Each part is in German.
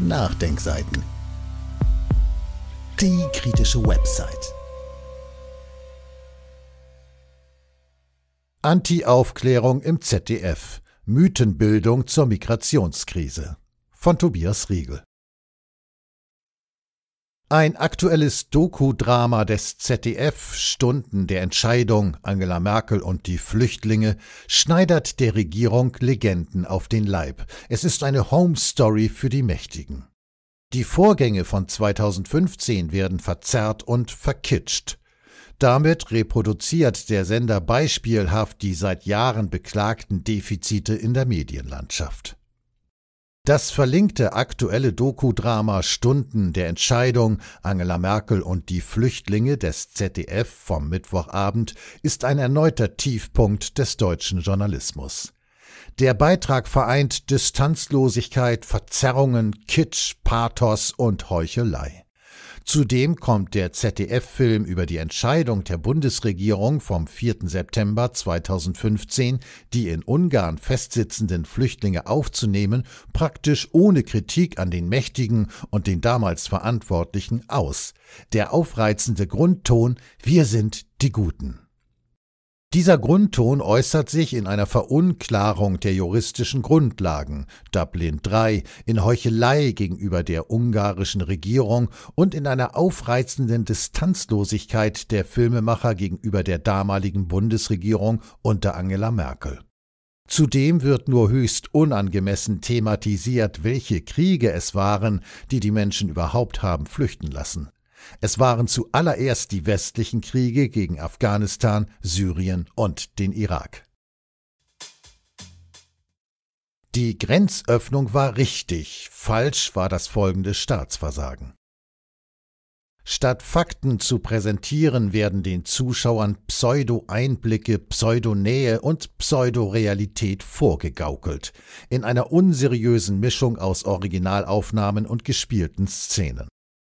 Nachdenkseiten. Die kritische Website. Anti-Aufklärung im ZDF. Mythenbildung zur Migrationskrise. Von Tobias Riegel. Ein aktuelles Doku-Drama des ZDF, Stunden der Entscheidung, Angela Merkel und die Flüchtlinge, schneidert der Regierung Legenden auf den Leib. Es ist eine Home-Story für die Mächtigen. Die Vorgänge von 2015 werden verzerrt und verkitscht. Damit reproduziert der Sender beispielhaft die seit Jahren beklagten Defizite in der Medienlandschaft. Das verlinkte aktuelle Dokudrama Stunden der Entscheidung Angela Merkel und die Flüchtlinge des ZDF vom Mittwochabend ist ein erneuter Tiefpunkt des deutschen Journalismus. Der Beitrag vereint Distanzlosigkeit, Verzerrungen, Kitsch, Pathos und Heuchelei. Zudem kommt der ZDF-Film über die Entscheidung der Bundesregierung vom 4. September 2015, die in Ungarn festsitzenden Flüchtlinge aufzunehmen, praktisch ohne Kritik an den Mächtigen und den damals Verantwortlichen aus. Der aufreizende Grundton Wir sind die Guten. Dieser Grundton äußert sich in einer Verunklarung der juristischen Grundlagen, Dublin III, in Heuchelei gegenüber der ungarischen Regierung und in einer aufreizenden Distanzlosigkeit der Filmemacher gegenüber der damaligen Bundesregierung unter Angela Merkel. Zudem wird nur höchst unangemessen thematisiert, welche Kriege es waren, die die Menschen überhaupt haben flüchten lassen. Es waren zuallererst die westlichen Kriege gegen Afghanistan, Syrien und den Irak. Die Grenzöffnung war richtig, falsch war das folgende Staatsversagen. Statt Fakten zu präsentieren, werden den Zuschauern Pseudo-Einblicke, Pseudonähe und Pseudorealität vorgegaukelt, in einer unseriösen Mischung aus Originalaufnahmen und gespielten Szenen.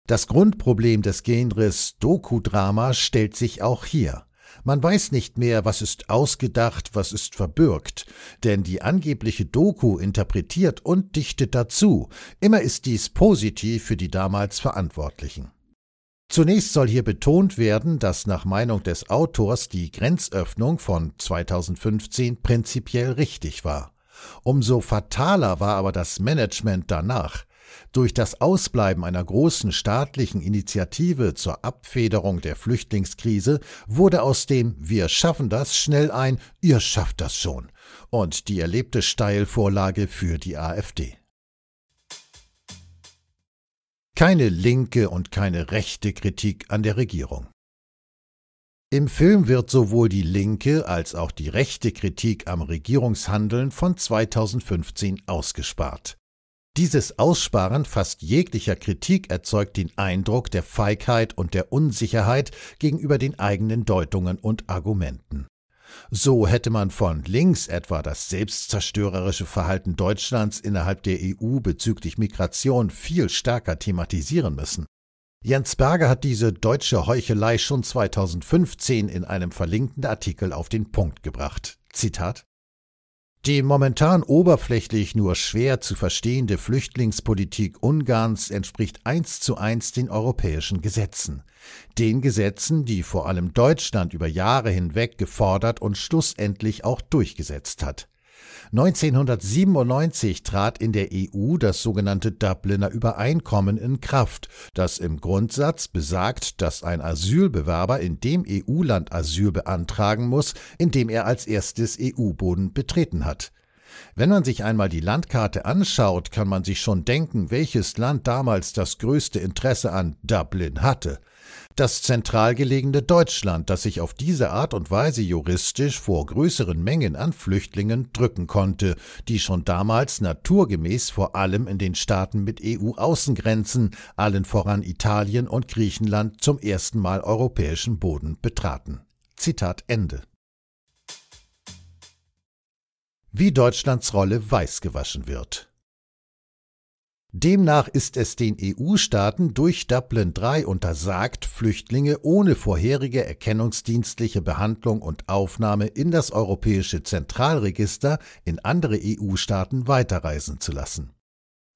Das Grundproblem des Genres Doku-Drama stellt sich auch hier. Man weiß nicht mehr, was ist ausgedacht, was ist verbürgt, denn die angebliche Doku interpretiert und dichtet dazu. Immer ist dies positiv für die damals Verantwortlichen. Zunächst soll hier betont werden, dass nach Meinung des Autors die Grenzöffnung von 2015 prinzipiell richtig war. Umso fataler war aber das Management danach. Durch das Ausbleiben einer großen staatlichen Initiative zur Abfederung der Flüchtlingskrise wurde aus dem Wir schaffen das schnell ein Ihr schafft das schon und die erlebte Steilvorlage für die AfD. Keine linke und keine rechte Kritik an der Regierung. Im Film wird sowohl die linke als auch die rechte Kritik am Regierungshandeln von 2015 ausgespart. Dieses Aussparen fast jeglicher Kritik erzeugt den Eindruck der Feigheit und der Unsicherheit gegenüber den eigenen Deutungen und Argumenten. So hätte man von links etwa das selbstzerstörerische Verhalten Deutschlands innerhalb der EU bezüglich Migration viel stärker thematisieren müssen. Jens Berger hat diese deutsche Heuchelei schon 2015 in einem verlinkten Artikel auf den Punkt gebracht. Zitat die momentan oberflächlich nur schwer zu verstehende Flüchtlingspolitik Ungarns entspricht eins zu eins den europäischen Gesetzen. Den Gesetzen, die vor allem Deutschland über Jahre hinweg gefordert und schlussendlich auch durchgesetzt hat. 1997 trat in der EU das sogenannte Dubliner Übereinkommen in Kraft, das im Grundsatz besagt, dass ein Asylbewerber in dem EU-Land Asyl beantragen muss, in dem er als erstes EU-Boden betreten hat. Wenn man sich einmal die Landkarte anschaut, kann man sich schon denken, welches Land damals das größte Interesse an Dublin hatte das zentral gelegene Deutschland, das sich auf diese Art und Weise juristisch vor größeren Mengen an Flüchtlingen drücken konnte, die schon damals naturgemäß vor allem in den Staaten mit EU-Außengrenzen, allen voran Italien und Griechenland, zum ersten Mal europäischen Boden betraten. Zitat Ende. Wie Deutschlands Rolle weiß gewaschen wird. Demnach ist es den EU-Staaten durch Dublin III untersagt, Flüchtlinge ohne vorherige erkennungsdienstliche Behandlung und Aufnahme in das Europäische Zentralregister in andere EU-Staaten weiterreisen zu lassen.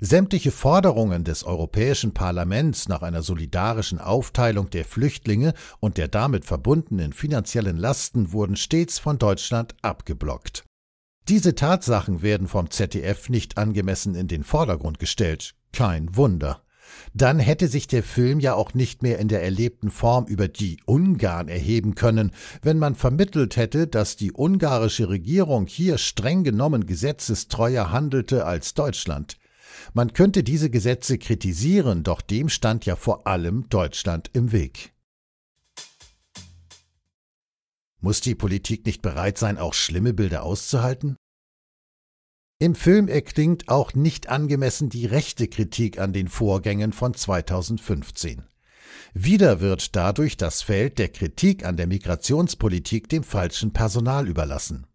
Sämtliche Forderungen des Europäischen Parlaments nach einer solidarischen Aufteilung der Flüchtlinge und der damit verbundenen finanziellen Lasten wurden stets von Deutschland abgeblockt diese Tatsachen werden vom ZDF nicht angemessen in den Vordergrund gestellt. Kein Wunder. Dann hätte sich der Film ja auch nicht mehr in der erlebten Form über die Ungarn erheben können, wenn man vermittelt hätte, dass die ungarische Regierung hier streng genommen gesetzestreuer handelte als Deutschland. Man könnte diese Gesetze kritisieren, doch dem stand ja vor allem Deutschland im Weg. Muss die Politik nicht bereit sein, auch schlimme Bilder auszuhalten? Im Film erklingt auch nicht angemessen die rechte Kritik an den Vorgängen von 2015. Wieder wird dadurch das Feld der Kritik an der Migrationspolitik dem falschen Personal überlassen.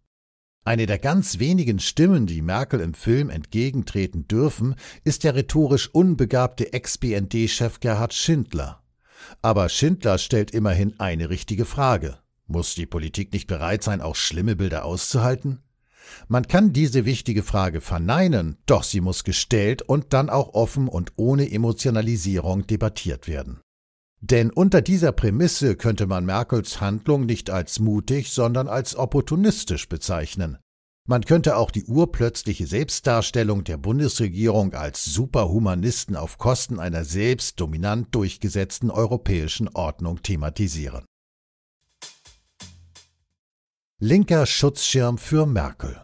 Eine der ganz wenigen Stimmen, die Merkel im Film entgegentreten dürfen, ist der rhetorisch unbegabte Ex-BND-Chef Gerhard Schindler. Aber Schindler stellt immerhin eine richtige Frage. Muss die Politik nicht bereit sein, auch schlimme Bilder auszuhalten? Man kann diese wichtige Frage verneinen, doch sie muss gestellt und dann auch offen und ohne Emotionalisierung debattiert werden. Denn unter dieser Prämisse könnte man Merkels Handlung nicht als mutig, sondern als opportunistisch bezeichnen. Man könnte auch die urplötzliche Selbstdarstellung der Bundesregierung als Superhumanisten auf Kosten einer selbst dominant durchgesetzten europäischen Ordnung thematisieren. Linker Schutzschirm für Merkel.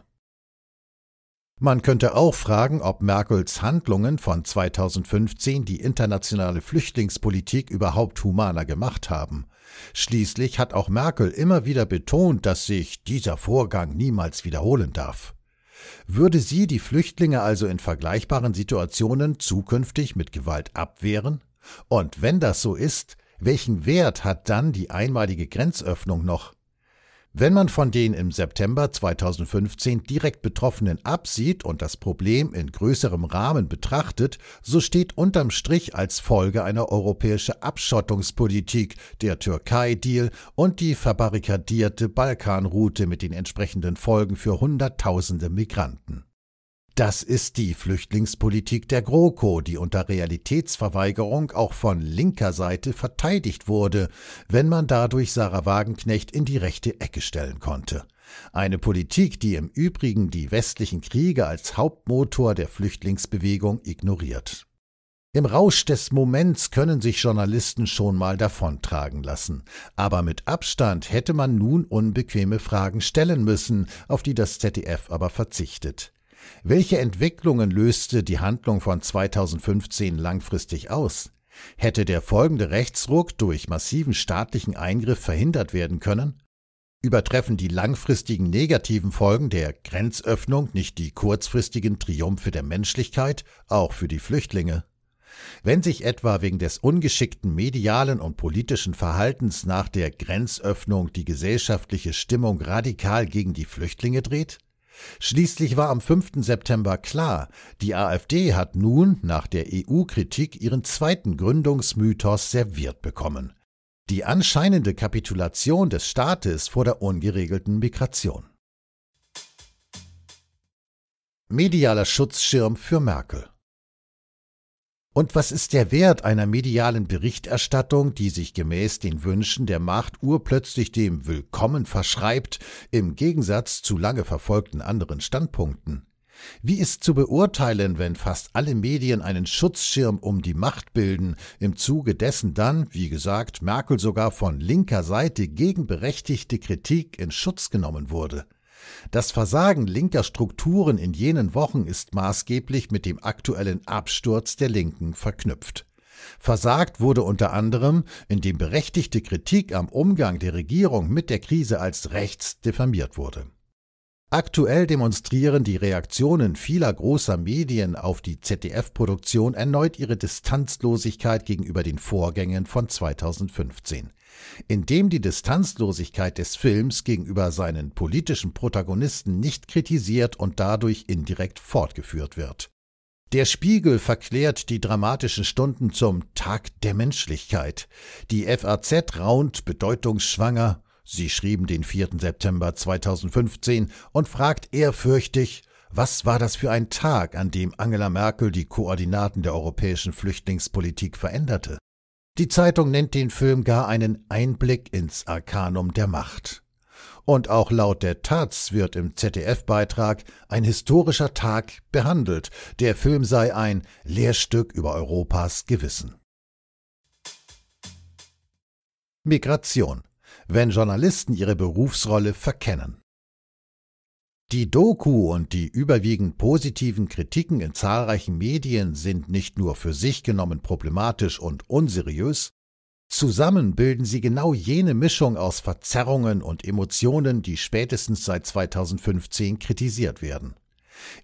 Man könnte auch fragen, ob Merkels Handlungen von 2015 die internationale Flüchtlingspolitik überhaupt humaner gemacht haben. Schließlich hat auch Merkel immer wieder betont, dass sich dieser Vorgang niemals wiederholen darf. Würde sie die Flüchtlinge also in vergleichbaren Situationen zukünftig mit Gewalt abwehren? Und wenn das so ist, welchen Wert hat dann die einmalige Grenzöffnung noch? Wenn man von den im September 2015 direkt Betroffenen absieht und das Problem in größerem Rahmen betrachtet, so steht unterm Strich als Folge eine europäische Abschottungspolitik, der Türkei-Deal und die verbarrikadierte Balkanroute mit den entsprechenden Folgen für Hunderttausende Migranten. Das ist die Flüchtlingspolitik der GroKo, die unter Realitätsverweigerung auch von linker Seite verteidigt wurde, wenn man dadurch Sarah Wagenknecht in die rechte Ecke stellen konnte. Eine Politik, die im Übrigen die westlichen Kriege als Hauptmotor der Flüchtlingsbewegung ignoriert. Im Rausch des Moments können sich Journalisten schon mal davontragen lassen. Aber mit Abstand hätte man nun unbequeme Fragen stellen müssen, auf die das ZDF aber verzichtet. Welche Entwicklungen löste die Handlung von 2015 langfristig aus? Hätte der folgende Rechtsruck durch massiven staatlichen Eingriff verhindert werden können? Übertreffen die langfristigen negativen Folgen der Grenzöffnung nicht die kurzfristigen Triumphe der Menschlichkeit, auch für die Flüchtlinge? Wenn sich etwa wegen des ungeschickten medialen und politischen Verhaltens nach der Grenzöffnung die gesellschaftliche Stimmung radikal gegen die Flüchtlinge dreht? Schließlich war am 5. September klar, die AfD hat nun nach der EU-Kritik ihren zweiten Gründungsmythos serviert bekommen. Die anscheinende Kapitulation des Staates vor der ungeregelten Migration. Medialer Schutzschirm für Merkel und was ist der Wert einer medialen Berichterstattung, die sich gemäß den Wünschen der Macht urplötzlich dem Willkommen verschreibt, im Gegensatz zu lange verfolgten anderen Standpunkten? Wie ist zu beurteilen, wenn fast alle Medien einen Schutzschirm um die Macht bilden, im Zuge dessen dann, wie gesagt, Merkel sogar von linker Seite gegen berechtigte Kritik in Schutz genommen wurde? Das Versagen linker Strukturen in jenen Wochen ist maßgeblich mit dem aktuellen Absturz der Linken verknüpft. Versagt wurde unter anderem, indem berechtigte Kritik am Umgang der Regierung mit der Krise als rechts diffamiert wurde Aktuell demonstrieren die Reaktionen vieler großer Medien auf die ZDF-Produktion erneut ihre Distanzlosigkeit gegenüber den Vorgängen von 2015. Indem die Distanzlosigkeit des Films gegenüber seinen politischen Protagonisten nicht kritisiert und dadurch indirekt fortgeführt wird. Der Spiegel verklärt die dramatischen Stunden zum Tag der Menschlichkeit. Die FAZ raunt bedeutungsschwanger Sie schrieben den 4. September 2015 und fragt ehrfürchtig, was war das für ein Tag, an dem Angela Merkel die Koordinaten der europäischen Flüchtlingspolitik veränderte? Die Zeitung nennt den Film gar einen Einblick ins Arkanum der Macht. Und auch laut der Taz wird im ZDF-Beitrag ein historischer Tag behandelt. Der Film sei ein Lehrstück über Europas Gewissen. Migration wenn Journalisten ihre Berufsrolle verkennen. Die Doku und die überwiegend positiven Kritiken in zahlreichen Medien sind nicht nur für sich genommen problematisch und unseriös, zusammen bilden sie genau jene Mischung aus Verzerrungen und Emotionen, die spätestens seit 2015 kritisiert werden.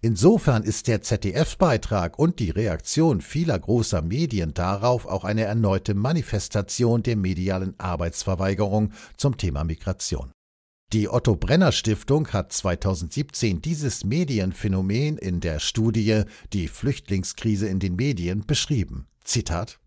Insofern ist der ZDF-Beitrag und die Reaktion vieler großer Medien darauf auch eine erneute Manifestation der medialen Arbeitsverweigerung zum Thema Migration. Die Otto Brenner Stiftung hat 2017 dieses Medienphänomen in der Studie Die Flüchtlingskrise in den Medien beschrieben. Zitat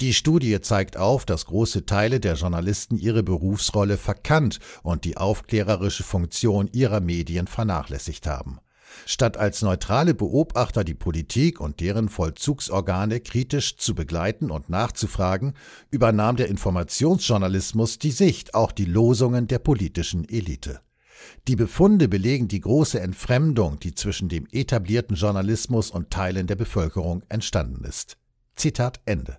die Studie zeigt auf, dass große Teile der Journalisten ihre Berufsrolle verkannt und die aufklärerische Funktion ihrer Medien vernachlässigt haben. Statt als neutrale Beobachter die Politik und deren Vollzugsorgane kritisch zu begleiten und nachzufragen, übernahm der Informationsjournalismus die Sicht, auch die Losungen der politischen Elite. Die Befunde belegen die große Entfremdung, die zwischen dem etablierten Journalismus und Teilen der Bevölkerung entstanden ist. Zitat Ende.